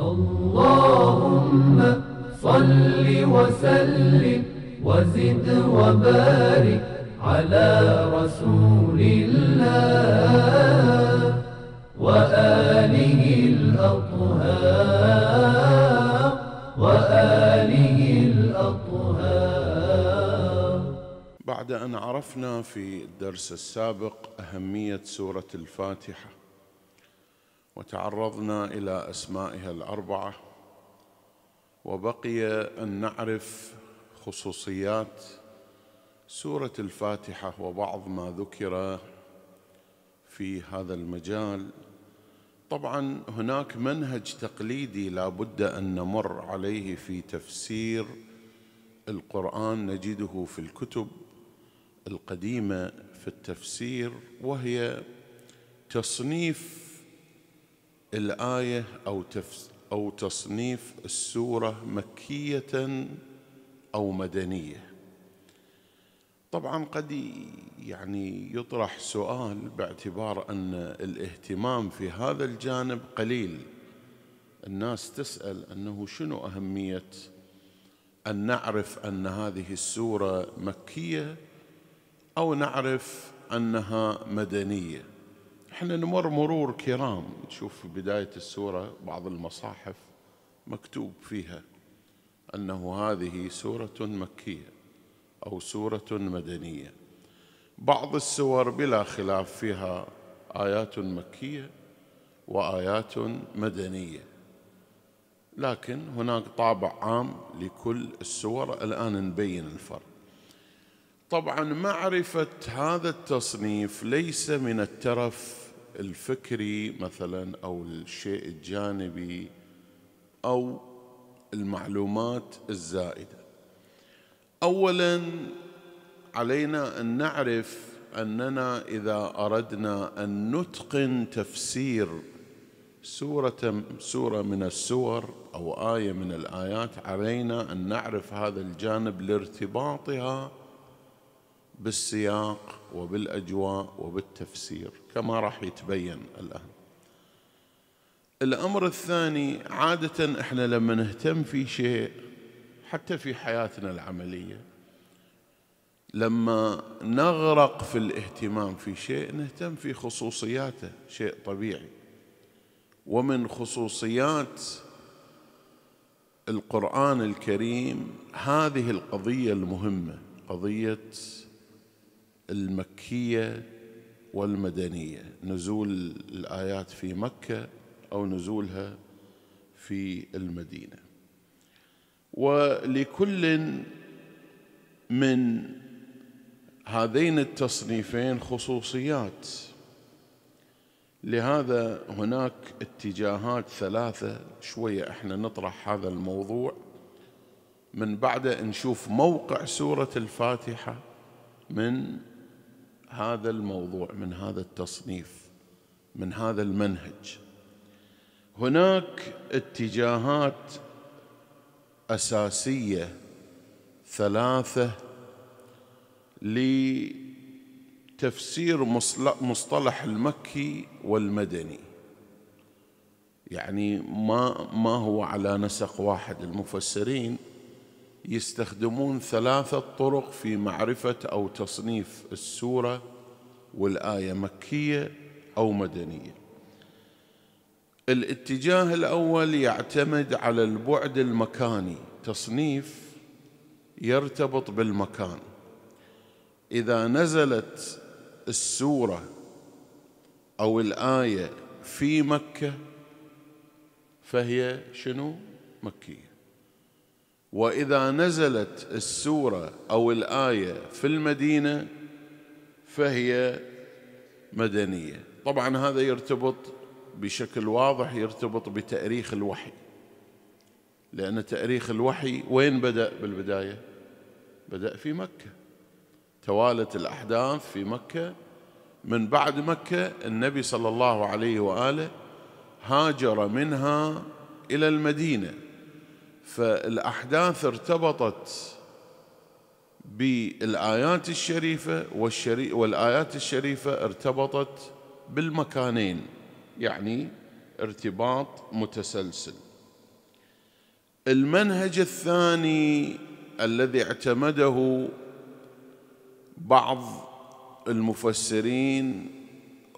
اللهم صل وسلم وزد وبارك على رسول الله وآله الأطهار وآله الأطهار بعد أن عرفنا في الدرس السابق أهمية سورة الفاتحة وتعرضنا الى اسمائها الاربعه وبقي ان نعرف خصوصيات سوره الفاتحه وبعض ما ذكر في هذا المجال طبعا هناك منهج تقليدي لا بد ان نمر عليه في تفسير القران نجده في الكتب القديمه في التفسير وهي تصنيف الآية أو تفس أو تصنيف السورة مكية أو مدنية طبعا قد يعني يطرح سؤال باعتبار أن الاهتمام في هذا الجانب قليل الناس تسأل أنه شنو أهمية أن نعرف أن هذه السورة مكية أو نعرف أنها مدنية احنا نمر مرور كرام نشوف في بداية السورة بعض المصاحف مكتوب فيها أنه هذه سورة مكية أو سورة مدنية بعض السور بلا خلاف فيها آيات مكية وآيات مدنية لكن هناك طابع عام لكل السور الآن نبين الفرق طبعا معرفة هذا التصنيف ليس من الترف الفكري مثلا او الشيء الجانبي او المعلومات الزائده اولا علينا ان نعرف اننا اذا اردنا ان نتقن تفسير سوره سوره من السور او ايه من الايات علينا ان نعرف هذا الجانب لارتباطها بالسياق وبالاجواء وبالتفسير كما راح يتبين الان الامر الثاني عاده احنا لما نهتم في شيء حتى في حياتنا العمليه لما نغرق في الاهتمام في شيء نهتم في خصوصياته شيء طبيعي ومن خصوصيات القران الكريم هذه القضيه المهمه قضيه المكيه والمدنيه نزول الايات في مكه او نزولها في المدينه ولكل من هذين التصنيفين خصوصيات لهذا هناك اتجاهات ثلاثه شويه احنا نطرح هذا الموضوع من بعد نشوف موقع سوره الفاتحه من هذا الموضوع من هذا التصنيف من هذا المنهج هناك اتجاهات اساسيه ثلاثه لتفسير مصطلح المكي والمدني يعني ما ما هو على نسق واحد المفسرين يستخدمون ثلاثة طرق في معرفة أو تصنيف السورة والآية مكية أو مدنية الاتجاه الأول يعتمد على البعد المكاني تصنيف يرتبط بالمكان إذا نزلت السورة أو الآية في مكة فهي شنو مكية واذا نزلت السوره او الايه في المدينه فهي مدنيه طبعا هذا يرتبط بشكل واضح يرتبط بتاريخ الوحي لان تاريخ الوحي وين بدا بالبدايه بدا في مكه توالت الاحداث في مكه من بعد مكه النبي صلى الله عليه واله هاجر منها الى المدينه فالاحداث ارتبطت بالايات الشريفه والشري والايات الشريفه ارتبطت بالمكانين يعني ارتباط متسلسل المنهج الثاني الذي اعتمده بعض المفسرين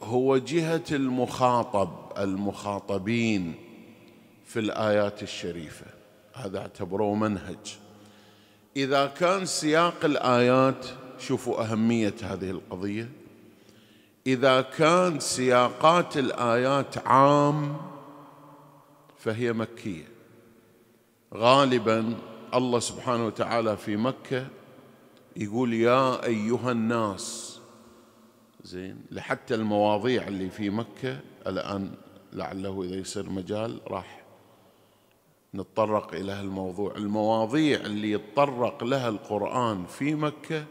هو جهه المخاطب المخاطبين في الايات الشريفه هذا اعتبروه منهج إذا كان سياق الآيات شوفوا أهمية هذه القضية إذا كان سياقات الآيات عام فهي مكية غالبا الله سبحانه وتعالى في مكة يقول يا أيها الناس زين لحتى المواضيع اللي في مكة الآن لعله إذا يصير مجال راح نتطرق إلى هالموضوع المواضيع اللي يتطرق لها القرآن في مكة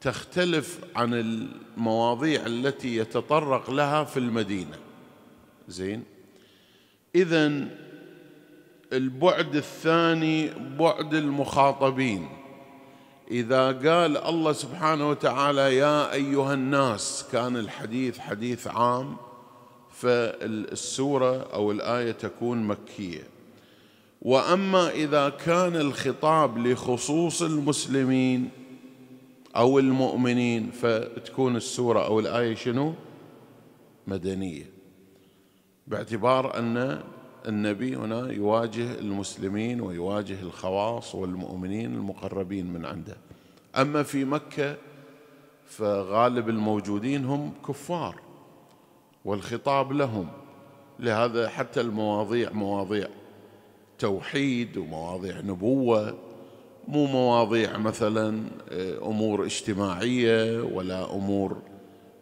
تختلف عن المواضيع التي يتطرق لها في المدينة زين إذا البعد الثاني بعد المخاطبين إذا قال الله سبحانه وتعالى يا أيها الناس كان الحديث حديث عام فالسورة أو الآية تكون مكية واما اذا كان الخطاب لخصوص المسلمين او المؤمنين فتكون السوره او الايه شنو؟ مدنيه باعتبار ان النبي هنا يواجه المسلمين ويواجه الخواص والمؤمنين المقربين من عنده اما في مكه فغالب الموجودين هم كفار والخطاب لهم لهذا حتى المواضيع مواضيع توحيد ومواضيع نبوه مو مواضيع مثلا آه، امور اجتماعيه ولا امور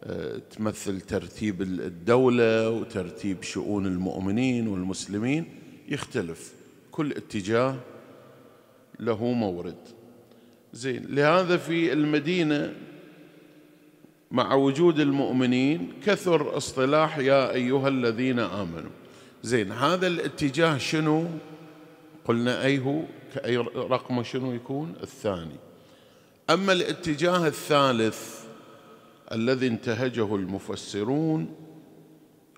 آه، تمثل ترتيب الدوله وترتيب شؤون المؤمنين والمسلمين يختلف كل اتجاه له مورد زين لهذا في المدينه مع وجود المؤمنين كثر اصطلاح يا ايها الذين امنوا زين هذا الاتجاه شنو قلنا أي هو أي رقم شنو يكون الثاني أما الاتجاه الثالث الذي انتهجه المفسرون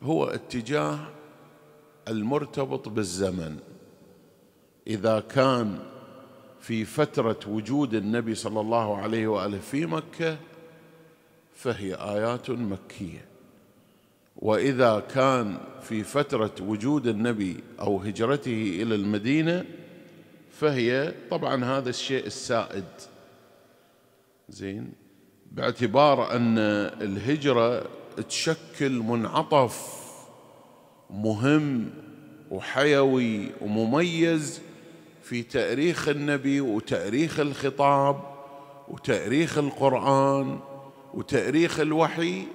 هو اتجاه المرتبط بالزمن إذا كان في فترة وجود النبي صلى الله عليه وآله في مكة فهي آيات مكية واذا كان في فتره وجود النبي او هجرته الى المدينه فهي طبعا هذا الشيء السائد زين باعتبار ان الهجره تشكل منعطف مهم وحيوي ومميز في تاريخ النبي وتاريخ الخطاب وتاريخ القران وتاريخ الوحي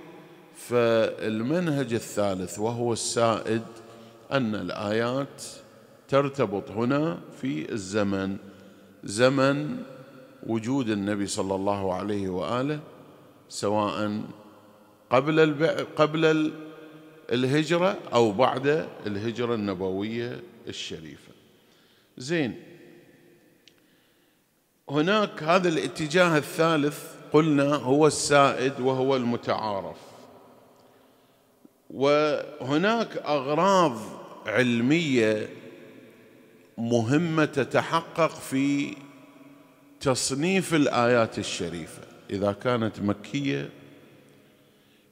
فالمنهج الثالث وهو السائد أن الآيات ترتبط هنا في الزمن زمن وجود النبي صلى الله عليه وآله سواء قبل البع... قبل الهجرة أو بعد الهجرة النبوية الشريفة زين هناك هذا الاتجاه الثالث قلنا هو السائد وهو المتعارف وهناك اغراض علميه مهمه تتحقق في تصنيف الايات الشريفه اذا كانت مكيه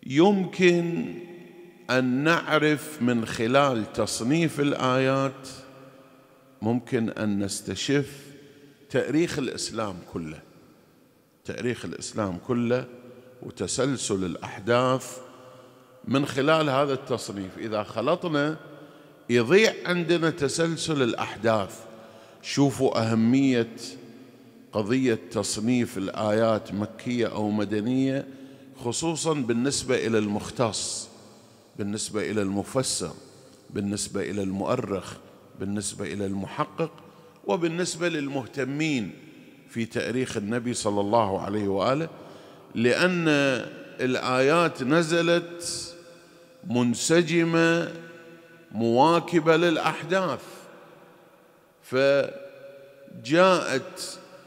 يمكن ان نعرف من خلال تصنيف الايات ممكن ان نستشف تاريخ الاسلام كله تاريخ الاسلام كله وتسلسل الاحداث من خلال هذا التصنيف إذا خلطنا يضيع عندنا تسلسل الأحداث شوفوا أهمية قضية تصنيف الآيات مكية أو مدنية خصوصا بالنسبة إلى المختص بالنسبة إلى المفسر بالنسبة إلى المؤرخ بالنسبة إلى المحقق وبالنسبة للمهتمين في تاريخ النبي صلى الله عليه وآله لأن الآيات نزلت منسجمه مواكبه للاحداث فجاءت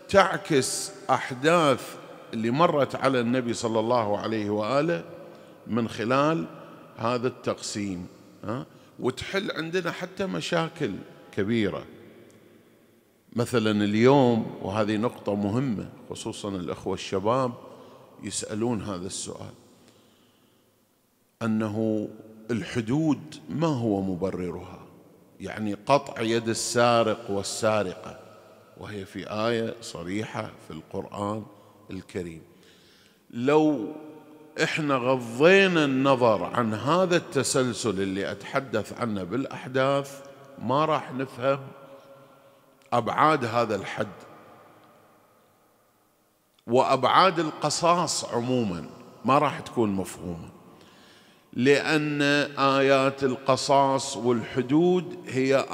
تعكس احداث اللي مرت على النبي صلى الله عليه واله من خلال هذا التقسيم ها وتحل عندنا حتى مشاكل كبيره مثلا اليوم وهذه نقطه مهمه خصوصا الاخوه الشباب يسالون هذا السؤال انه الحدود ما هو مبررها يعني قطع يد السارق والسارقه وهي في ايه صريحه في القران الكريم لو احنا غضينا النظر عن هذا التسلسل اللي اتحدث عنه بالاحداث ما راح نفهم ابعاد هذا الحد وابعاد القصاص عموما ما راح تكون مفهومه لان ايات القصاص والحدود هي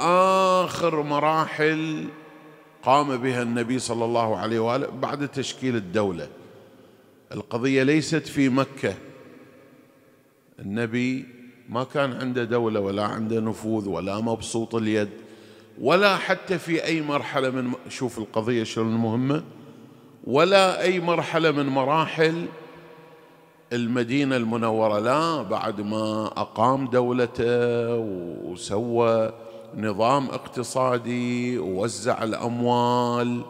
اخر مراحل قام بها النبي صلى الله عليه واله بعد تشكيل الدوله القضيه ليست في مكه النبي ما كان عنده دوله ولا عنده نفوذ ولا مبسوط اليد ولا حتى في اي مرحله من شوف القضيه شلون مهمه ولا اي مرحله من مراحل المدينة المنورة لا بعد ما أقام دولته وسوى نظام اقتصادي ووزع الأموال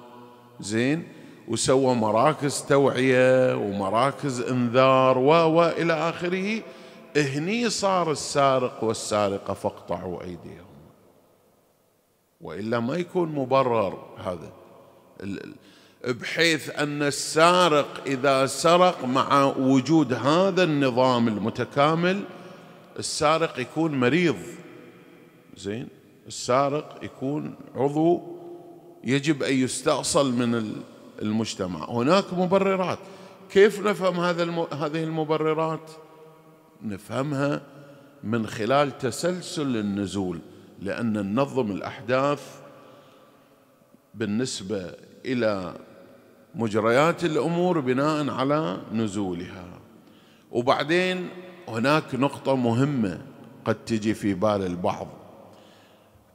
زين وسوى مراكز توعية ومراكز انذار و آخره هني صار السارق والسارقة فاقطعوا أيديهم وإلا ما يكون مبرر هذا بحيث ان السارق اذا سرق مع وجود هذا النظام المتكامل السارق يكون مريض زين السارق يكون عضو يجب ان يستأصل من المجتمع هناك مبررات كيف نفهم هذا الم... هذه المبررات نفهمها من خلال تسلسل النزول لان ننظم الاحداث بالنسبه الى مجريات الامور بناء على نزولها وبعدين هناك نقطه مهمه قد تجي في بال البعض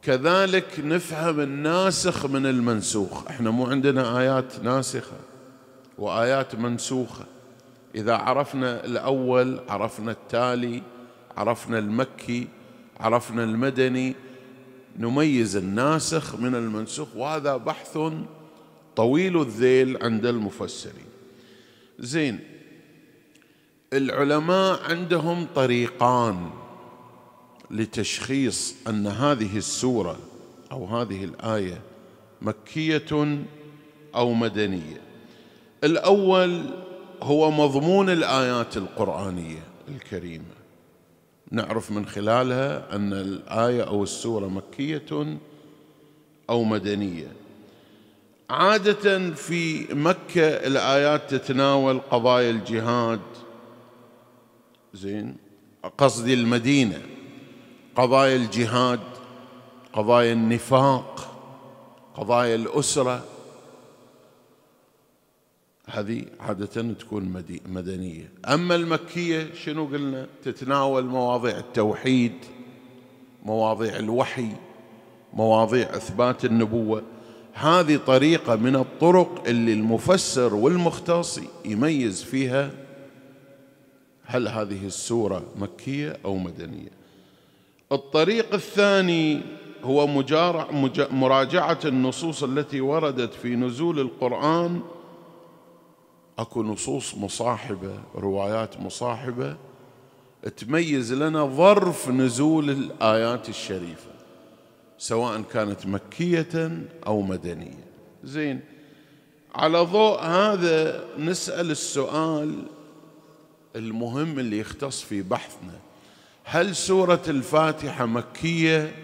كذلك نفهم الناسخ من المنسوخ احنا مو عندنا ايات ناسخه وايات منسوخه اذا عرفنا الاول عرفنا التالي عرفنا المكي عرفنا المدني نميز الناسخ من المنسوخ وهذا بحث طويل الذيل عند المفسرين زين العلماء عندهم طريقان لتشخيص ان هذه السوره او هذه الايه مكيه او مدنيه الاول هو مضمون الايات القرانيه الكريمه نعرف من خلالها ان الايه او السوره مكيه او مدنيه عادة في مكة الآيات تتناول قضايا الجهاد زين قصدي المدينة قضايا الجهاد قضايا النفاق قضايا الأسرة هذه عادة تكون مدنية أما المكية شنو قلنا تتناول مواضيع التوحيد مواضيع الوحي مواضيع إثبات النبوة هذه طريقة من الطرق اللي المفسر والمختص يميز فيها هل هذه السورة مكية أو مدنية الطريق الثاني هو مجارع مج... مراجعة النصوص التي وردت في نزول القرآن أكو نصوص مصاحبة روايات مصاحبة تميز لنا ظرف نزول الآيات الشريفة سواء كانت مكية أو مدنية زين على ضوء هذا نسأل السؤال المهم اللي يختص في بحثنا هل سورة الفاتحة مكية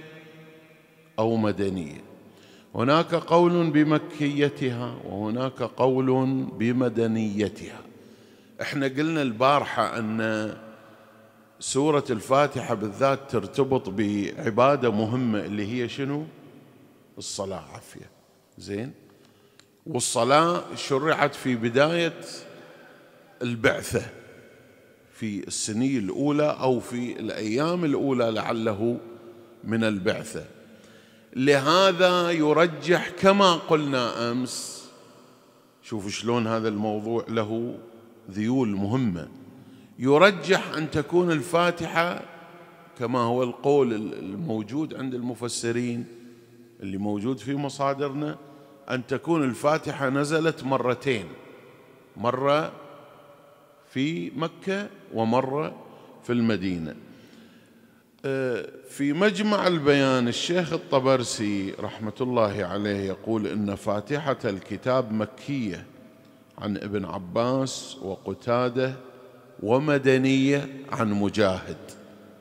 أو مدنية هناك قول بمكيتها وهناك قول بمدنيتها احنا قلنا البارحة أن سورة الفاتحة بالذات ترتبط بعبادة مهمة اللي هي شنو؟ الصلاة عافية زين والصلاة شرعت في بداية البعثة في السنية الأولى أو في الأيام الأولى لعله من البعثة لهذا يرجح كما قلنا أمس شوفوا شلون هذا الموضوع له ذيول مهمه يرجح أن تكون الفاتحة كما هو القول الموجود عند المفسرين اللي موجود في مصادرنا أن تكون الفاتحة نزلت مرتين مرة في مكة ومرة في المدينة أه، في مجمع البيان الشيخ الطبرسي رحمة الله عليه يقول إن فاتحة الكتاب مكية عن ابن عباس وقتاده ومدنية عن مجاهد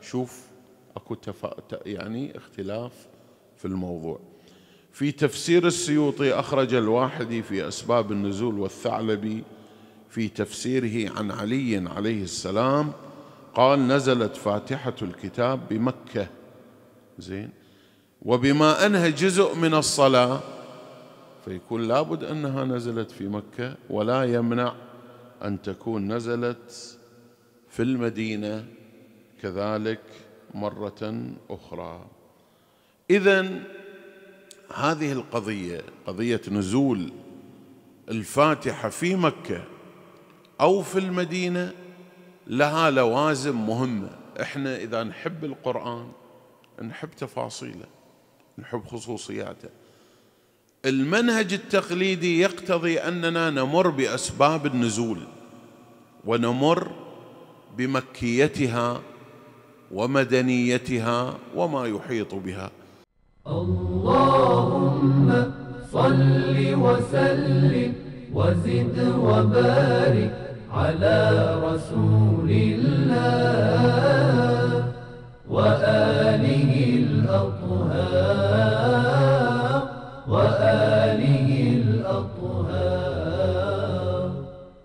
شوف أكو تفا... يعني اختلاف في الموضوع في تفسير السيوطي أخرج الواحدي في أسباب النزول والثعلبي في تفسيره عن علي عليه السلام قال نزلت فاتحة الكتاب بمكة زين وبما أنها جزء من الصلاة فيكون لابد أنها نزلت في مكة ولا يمنع أن تكون نزلت في المدينه كذلك مره اخرى اذا هذه القضيه قضيه نزول الفاتحه في مكه او في المدينه لها لوازم مهمه احنا اذا نحب القران نحب تفاصيله نحب خصوصياته المنهج التقليدي يقتضي اننا نمر باسباب النزول ونمر بمكيتها ومدنيتها وما يحيط بها اللهم صل وسلم وزد وبارك على رسول الله وآله الأطهار وآله